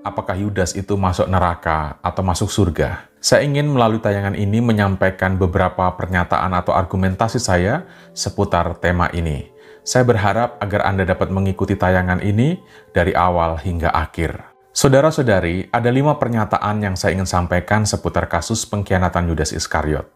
apakah Yudas itu masuk neraka atau masuk surga. Saya ingin melalui tayangan ini menyampaikan beberapa pernyataan atau argumentasi saya seputar tema ini. Saya berharap agar Anda dapat mengikuti tayangan ini dari awal hingga akhir. Saudara-saudari, ada lima pernyataan yang saya ingin sampaikan seputar kasus pengkhianatan Yudas Iskariot.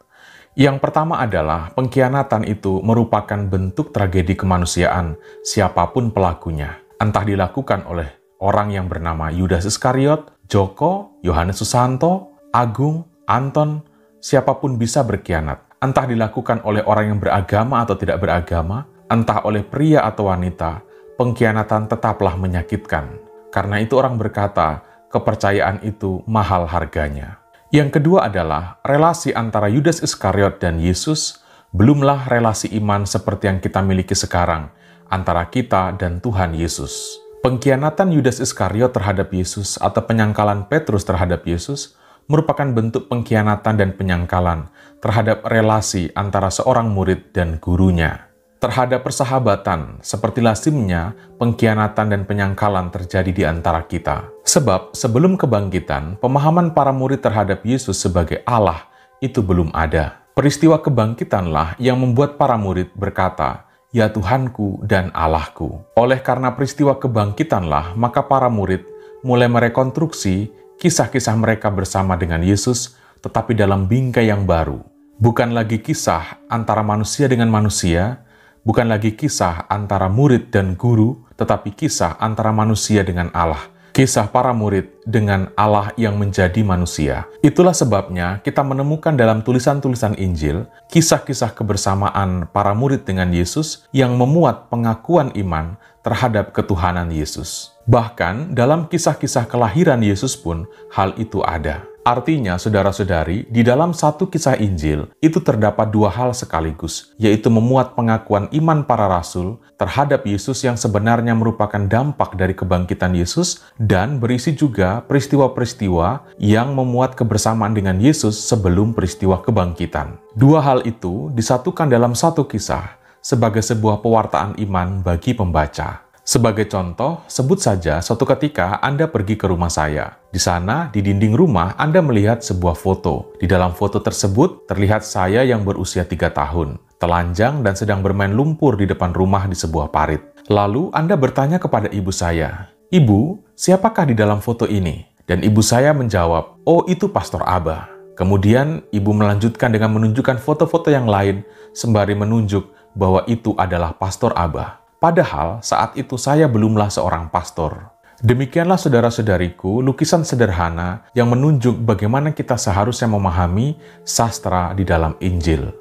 Yang pertama adalah pengkhianatan itu merupakan bentuk tragedi kemanusiaan siapapun pelakunya, entah dilakukan oleh orang yang bernama Yudas Iskariot, Joko, Yohanes Susanto, Agung, Anton, siapapun bisa berkhianat, entah dilakukan oleh orang yang beragama atau tidak beragama, entah oleh pria atau wanita, pengkhianatan tetaplah menyakitkan karena itu orang berkata, kepercayaan itu mahal harganya. Yang kedua adalah relasi antara Yudas Iskariot dan Yesus belumlah relasi iman seperti yang kita miliki sekarang antara kita dan Tuhan Yesus. Pengkhianatan Yudas Iskariot terhadap Yesus atau penyangkalan Petrus terhadap Yesus merupakan bentuk pengkhianatan dan penyangkalan terhadap relasi antara seorang murid dan gurunya terhadap persahabatan, seperti lazimnya pengkhianatan dan penyangkalan terjadi di antara kita. Sebab sebelum kebangkitan, pemahaman para murid terhadap Yesus sebagai Allah itu belum ada. Peristiwa kebangkitanlah yang membuat para murid berkata, "Ya Tuhanku dan Allahku." Oleh karena peristiwa kebangkitanlah, maka para murid mulai merekonstruksi kisah-kisah mereka bersama dengan Yesus, tetapi dalam bingkai yang baru. Bukan lagi kisah antara manusia dengan manusia, bukan lagi kisah antara murid dan guru, tetapi kisah antara manusia dengan Allah. Kisah para murid dengan Allah yang menjadi manusia. Itulah sebabnya kita menemukan dalam tulisan-tulisan Injil kisah-kisah kebersamaan para murid dengan Yesus yang memuat pengakuan iman terhadap ketuhanan Yesus. Bahkan dalam kisah-kisah kelahiran Yesus pun hal itu ada. Artinya, saudara-saudari, di dalam satu kisah Injil itu terdapat dua hal sekaligus, yaitu memuat pengakuan iman para rasul terhadap Yesus yang sebenarnya merupakan dampak dari kebangkitan Yesus dan berisi juga peristiwa-peristiwa yang memuat kebersamaan dengan Yesus sebelum peristiwa kebangkitan. Dua hal itu disatukan dalam satu kisah sebagai sebuah pewartaan iman bagi pembaca. Sebagai contoh, sebut saja suatu ketika Anda pergi ke rumah saya. Di sana, di dinding rumah, Anda melihat sebuah foto. Di dalam foto tersebut, terlihat saya yang berusia 3 tahun, telanjang dan sedang bermain lumpur di depan rumah di sebuah parit. Lalu, Anda bertanya kepada ibu saya, Ibu, siapakah di dalam foto ini? Dan ibu saya menjawab, Oh, itu Pastor Abah. Kemudian, ibu melanjutkan dengan menunjukkan foto-foto yang lain, sembari menunjuk bahwa itu adalah Pastor Abah. Padahal saat itu saya belumlah seorang pastor. Demikianlah saudara-saudariku lukisan sederhana yang menunjuk bagaimana kita seharusnya memahami sastra di dalam Injil.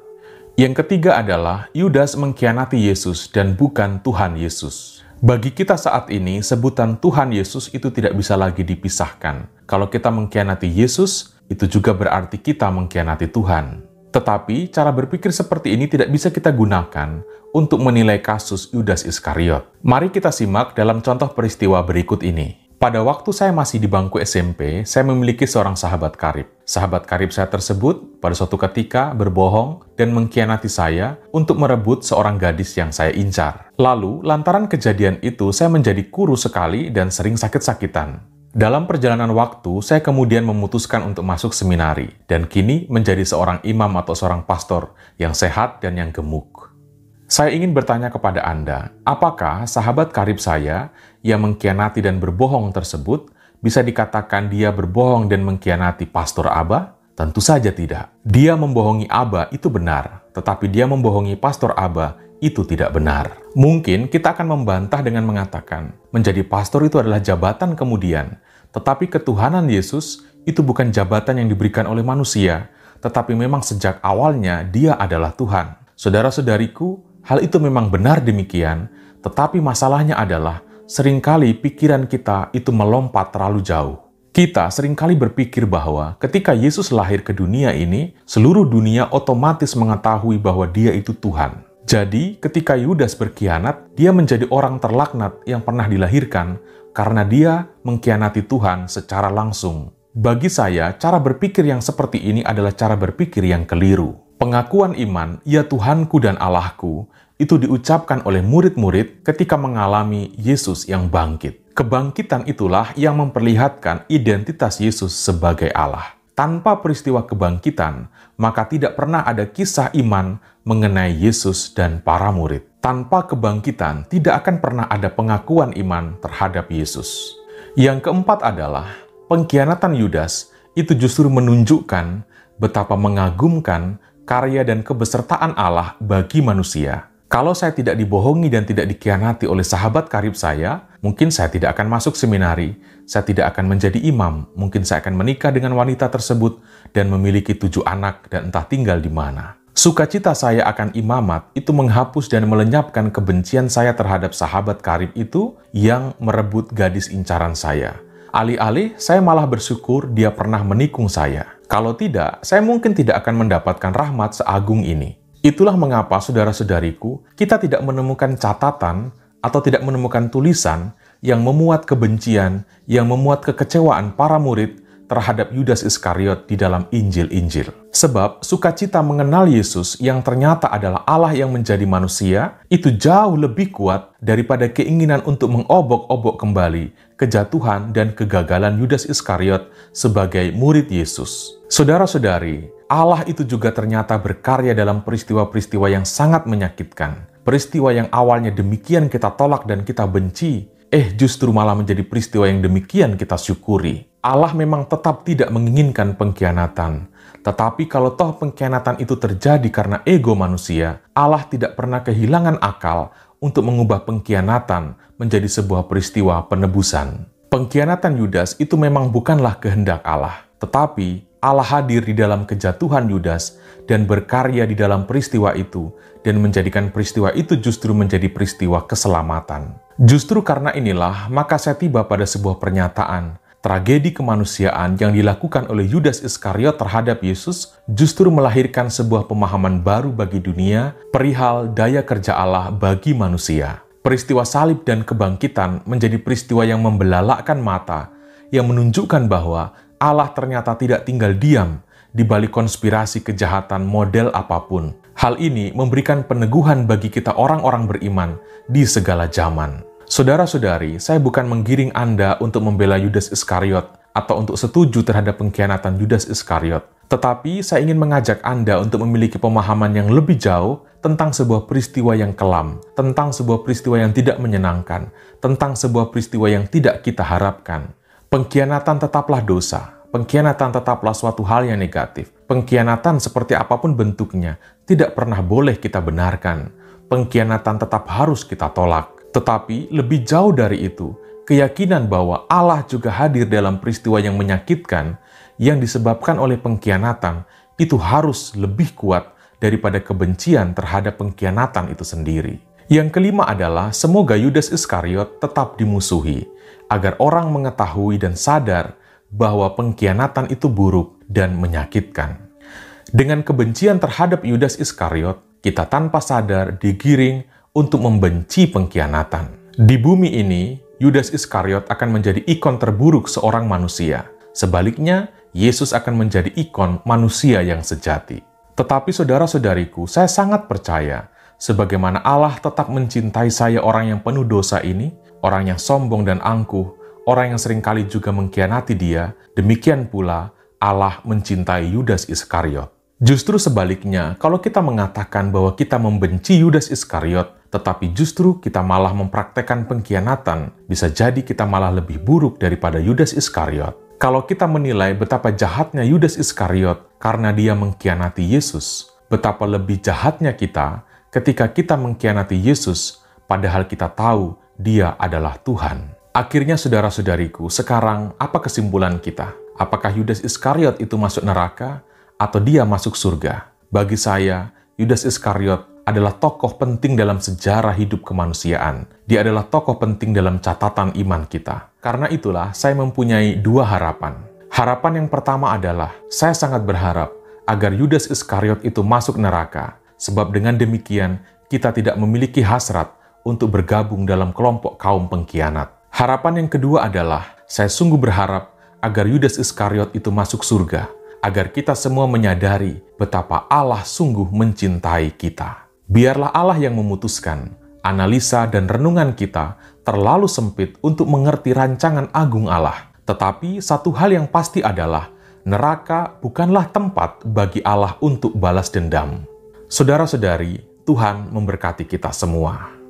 Yang ketiga adalah Yudas mengkhianati Yesus dan bukan Tuhan Yesus. Bagi kita saat ini, sebutan Tuhan Yesus itu tidak bisa lagi dipisahkan. Kalau kita mengkhianati Yesus, itu juga berarti kita mengkhianati Tuhan. Tetapi cara berpikir seperti ini tidak bisa kita gunakan untuk menilai kasus Yudas Iskariot. Mari kita simak dalam contoh peristiwa berikut ini. Pada waktu saya masih di bangku SMP, saya memiliki seorang sahabat karib. Sahabat karib saya tersebut pada suatu ketika berbohong dan mengkhianati saya untuk merebut seorang gadis yang saya incar. Lalu, lantaran kejadian itu, saya menjadi kurus sekali dan sering sakit-sakitan. Dalam perjalanan waktu, saya kemudian memutuskan untuk masuk seminari, dan kini menjadi seorang imam atau seorang pastor yang sehat dan yang gemuk. Saya ingin bertanya kepada Anda, apakah sahabat karib saya yang mengkhianati dan berbohong tersebut bisa dikatakan dia berbohong dan mengkhianati pastor Aba? Tentu saja tidak. Dia membohongi Aba itu benar, tetapi dia membohongi pastor Aba itu tidak benar. Mungkin kita akan membantah dengan mengatakan, menjadi pastor itu adalah jabatan kemudian, tetapi ketuhanan Yesus itu bukan jabatan yang diberikan oleh manusia, tetapi memang sejak awalnya dia adalah Tuhan. Saudara-saudariku, hal itu memang benar demikian, tetapi masalahnya adalah seringkali pikiran kita itu melompat terlalu jauh. Kita seringkali berpikir bahwa ketika Yesus lahir ke dunia ini, seluruh dunia otomatis mengetahui bahwa dia itu Tuhan. Jadi, ketika Yudas berkhianat, dia menjadi orang terlaknat yang pernah dilahirkan, karena dia mengkhianati Tuhan secara langsung. Bagi saya, cara berpikir yang seperti ini adalah cara berpikir yang keliru. Pengakuan iman, "Ya Tuhanku dan Allahku," itu diucapkan oleh murid-murid ketika mengalami Yesus yang bangkit. Kebangkitan itulah yang memperlihatkan identitas Yesus sebagai Allah tanpa peristiwa kebangkitan, maka tidak pernah ada kisah iman mengenai Yesus dan para murid. Tanpa kebangkitan, tidak akan pernah ada pengakuan iman terhadap Yesus. Yang keempat adalah pengkhianatan Yudas itu justru menunjukkan betapa mengagumkan karya dan kebesertaan Allah bagi manusia. Kalau saya tidak dibohongi dan tidak dikhianati oleh sahabat karib saya, Mungkin saya tidak akan masuk seminari, saya tidak akan menjadi imam, mungkin saya akan menikah dengan wanita tersebut dan memiliki tujuh anak dan entah tinggal di mana. Sukacita saya akan imamat itu menghapus dan melenyapkan kebencian saya terhadap sahabat karib itu yang merebut gadis incaran saya. Alih-alih, saya malah bersyukur dia pernah menikung saya. Kalau tidak, saya mungkin tidak akan mendapatkan rahmat seagung ini. Itulah mengapa, saudara-saudariku, kita tidak menemukan catatan atau tidak menemukan tulisan yang memuat kebencian, yang memuat kekecewaan para murid terhadap Yudas Iskariot di dalam Injil-Injil. Sebab sukacita mengenal Yesus yang ternyata adalah Allah yang menjadi manusia itu jauh lebih kuat daripada keinginan untuk mengobok-obok kembali kejatuhan dan kegagalan Yudas Iskariot sebagai murid Yesus. Saudara-saudari, Allah itu juga ternyata berkarya dalam peristiwa-peristiwa yang sangat menyakitkan peristiwa yang awalnya demikian kita tolak dan kita benci, eh justru malah menjadi peristiwa yang demikian kita syukuri. Allah memang tetap tidak menginginkan pengkhianatan. Tetapi kalau toh pengkhianatan itu terjadi karena ego manusia, Allah tidak pernah kehilangan akal untuk mengubah pengkhianatan menjadi sebuah peristiwa penebusan. Pengkhianatan Yudas itu memang bukanlah kehendak Allah, tetapi Allah hadir di dalam kejatuhan Yudas dan berkarya di dalam peristiwa itu dan menjadikan peristiwa itu justru menjadi peristiwa keselamatan. Justru karena inilah, maka saya tiba pada sebuah pernyataan. Tragedi kemanusiaan yang dilakukan oleh Yudas Iskariot terhadap Yesus justru melahirkan sebuah pemahaman baru bagi dunia perihal daya kerja Allah bagi manusia. Peristiwa salib dan kebangkitan menjadi peristiwa yang membelalakkan mata, yang menunjukkan bahwa Allah ternyata tidak tinggal diam di balik konspirasi kejahatan model apapun. Hal ini memberikan peneguhan bagi kita orang-orang beriman di segala zaman. Saudara-saudari, saya bukan menggiring Anda untuk membela Yudas Iskariot atau untuk setuju terhadap pengkhianatan Yudas Iskariot. Tetapi saya ingin mengajak Anda untuk memiliki pemahaman yang lebih jauh tentang sebuah peristiwa yang kelam, tentang sebuah peristiwa yang tidak menyenangkan, tentang sebuah peristiwa yang tidak kita harapkan. Pengkhianatan tetaplah dosa, pengkhianatan tetaplah suatu hal yang negatif. Pengkhianatan seperti apapun bentuknya tidak pernah boleh kita benarkan. Pengkhianatan tetap harus kita tolak. Tetapi lebih jauh dari itu, keyakinan bahwa Allah juga hadir dalam peristiwa yang menyakitkan yang disebabkan oleh pengkhianatan itu harus lebih kuat daripada kebencian terhadap pengkhianatan itu sendiri. Yang kelima adalah semoga Yudas Iskariot tetap dimusuhi, agar orang mengetahui dan sadar bahwa pengkhianatan itu buruk dan menyakitkan. Dengan kebencian terhadap Yudas Iskariot, kita tanpa sadar digiring untuk membenci pengkhianatan. Di bumi ini, Yudas Iskariot akan menjadi ikon terburuk seorang manusia. Sebaliknya, Yesus akan menjadi ikon manusia yang sejati. Tetapi saudara-saudariku, saya sangat percaya Sebagaimana Allah tetap mencintai saya orang yang penuh dosa ini, orang yang sombong dan angkuh, orang yang seringkali juga mengkhianati dia, demikian pula Allah mencintai Yudas Iskariot. Justru sebaliknya, kalau kita mengatakan bahwa kita membenci Yudas Iskariot, tetapi justru kita malah mempraktekkan pengkhianatan, bisa jadi kita malah lebih buruk daripada Yudas Iskariot. Kalau kita menilai betapa jahatnya Yudas Iskariot karena dia mengkhianati Yesus, betapa lebih jahatnya kita ketika kita mengkhianati Yesus, padahal kita tahu Dia adalah Tuhan. Akhirnya, saudara-saudariku, sekarang apa kesimpulan kita? Apakah Yudas Iskariot itu masuk neraka atau dia masuk surga? Bagi saya, Yudas Iskariot adalah tokoh penting dalam sejarah hidup kemanusiaan. Dia adalah tokoh penting dalam catatan iman kita. Karena itulah, saya mempunyai dua harapan. Harapan yang pertama adalah, saya sangat berharap agar Yudas Iskariot itu masuk neraka, sebab dengan demikian kita tidak memiliki hasrat untuk bergabung dalam kelompok kaum pengkhianat. Harapan yang kedua adalah, saya sungguh berharap agar Yudas Iskariot itu masuk surga, agar kita semua menyadari betapa Allah sungguh mencintai kita. Biarlah Allah yang memutuskan, analisa dan renungan kita terlalu sempit untuk mengerti rancangan agung Allah. Tetapi satu hal yang pasti adalah neraka bukanlah tempat bagi Allah untuk balas dendam. Saudara-saudari, Tuhan memberkati kita semua.